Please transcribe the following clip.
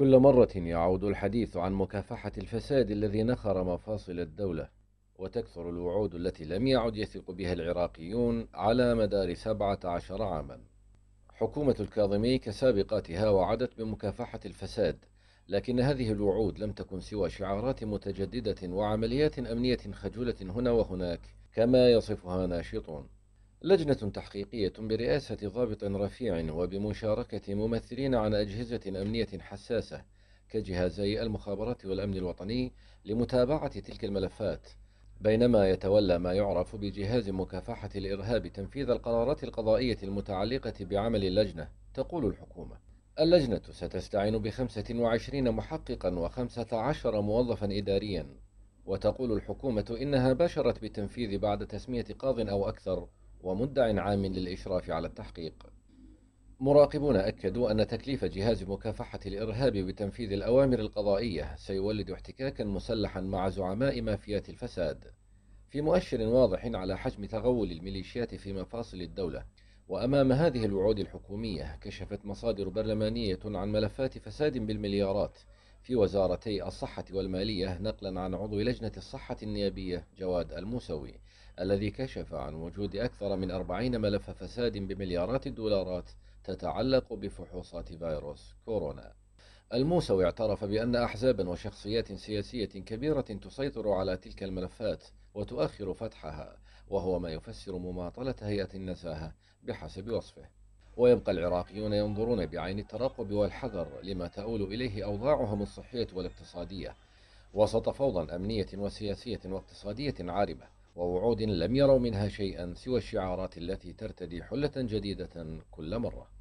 كل مرة يعود الحديث عن مكافحة الفساد الذي نخر مفاصل الدولة وتكثر الوعود التي لم يعد يثق بها العراقيون على مدار سبعة عشر عاما حكومة الكاظمي كسابقاتها وعدت بمكافحة الفساد لكن هذه الوعود لم تكن سوى شعارات متجددة وعمليات أمنية خجولة هنا وهناك كما يصفها ناشطون لجنة تحقيقية برئاسة ضابط رفيع وبمشاركة ممثلين عن أجهزة أمنية حساسة كجهازي المخابرات والأمن الوطني لمتابعة تلك الملفات بينما يتولى ما يعرف بجهاز مكافحة الإرهاب تنفيذ القرارات القضائية المتعلقة بعمل اللجنة تقول الحكومة اللجنة ستستعين بخمسة وعشرين محققا وخمسة عشر موظفا إداريا وتقول الحكومة إنها باشرت بالتنفيذ بعد تسمية قاض أو أكثر ومدع عام للإشراف على التحقيق مراقبون أكدوا أن تكليف جهاز مكافحة الإرهاب بتنفيذ الأوامر القضائية سيولد احتكاكا مسلحا مع زعماء مافيات الفساد في مؤشر واضح على حجم تغول الميليشيات في مفاصل الدولة وأمام هذه الوعود الحكومية كشفت مصادر برلمانية عن ملفات فساد بالمليارات في وزارتي الصحة والمالية نقلا عن عضو لجنة الصحة النيابية جواد الموسوي الذي كشف عن وجود أكثر من أربعين ملف فساد بمليارات الدولارات تتعلق بفحوصات فيروس كورونا الموسوي اعترف بأن أحزابا وشخصيات سياسية كبيرة تسيطر على تلك الملفات وتؤخر فتحها وهو ما يفسر مماطلة هيئة النزاهة بحسب وصفه ويبقى العراقيون ينظرون بعين الترقب والحذر لما تؤول إليه أوضاعهم الصحية والاقتصادية وسط فوضى أمنية وسياسية واقتصادية عارمة ووعود لم يروا منها شيئا سوى الشعارات التي ترتدي حلة جديدة كل مرة